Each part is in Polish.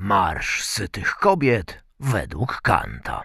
Marsz sytych kobiet według Kanta.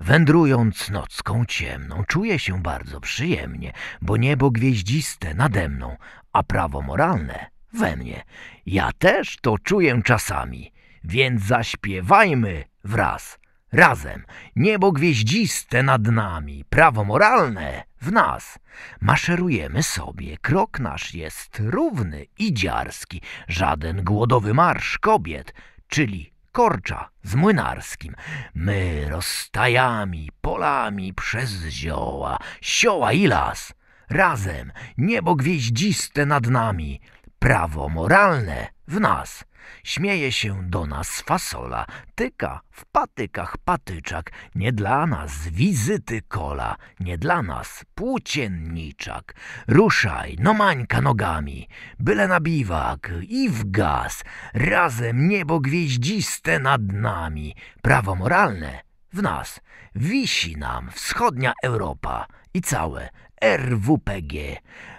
Wędrując nocką ciemną, czuję się bardzo przyjemnie, bo niebo gwieździste nade mną, a prawo moralne we mnie. Ja też to czuję czasami, więc zaśpiewajmy wraz, razem. Niebo gwieździste nad nami, prawo moralne w nas. Maszerujemy sobie, krok nasz jest równy i dziarski, żaden głodowy marsz kobiet – czyli korcza z młynarskim. My rozstajami, polami, przez zioła, sioła i las. Razem niebo gwieździste nad nami, prawo moralne w nas. Śmieje się do nas fasola, tyka w patykach patyczak, nie dla nas wizyty kola, nie dla nas płócienniczak. Ruszaj, no mańka nogami, byle na biwak i w gaz, razem niebo gwieździste nad nami, prawo moralne w nas, wisi nam wschodnia Europa i całe RWPG.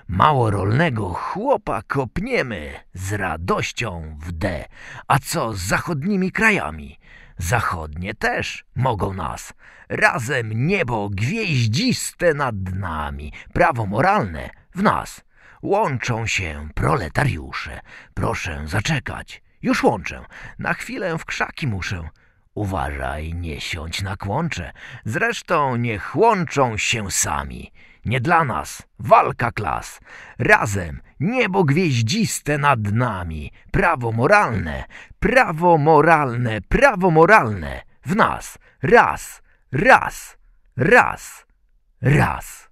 Małorolnego chłopa kopniemy z radością w D. A co z zachodnimi krajami? Zachodnie też mogą nas. Razem niebo gwieździste nad nami, prawo moralne w nas. Łączą się proletariusze. Proszę zaczekać. Już łączę. Na chwilę w krzaki muszę. Uważaj, nie siądź na kłącze. Zresztą niech łączą się sami nie dla nas, walka klas. Razem niebo gwieździste nad nami, prawo moralne, prawo moralne, prawo moralne w nas. Raz, raz, raz, raz.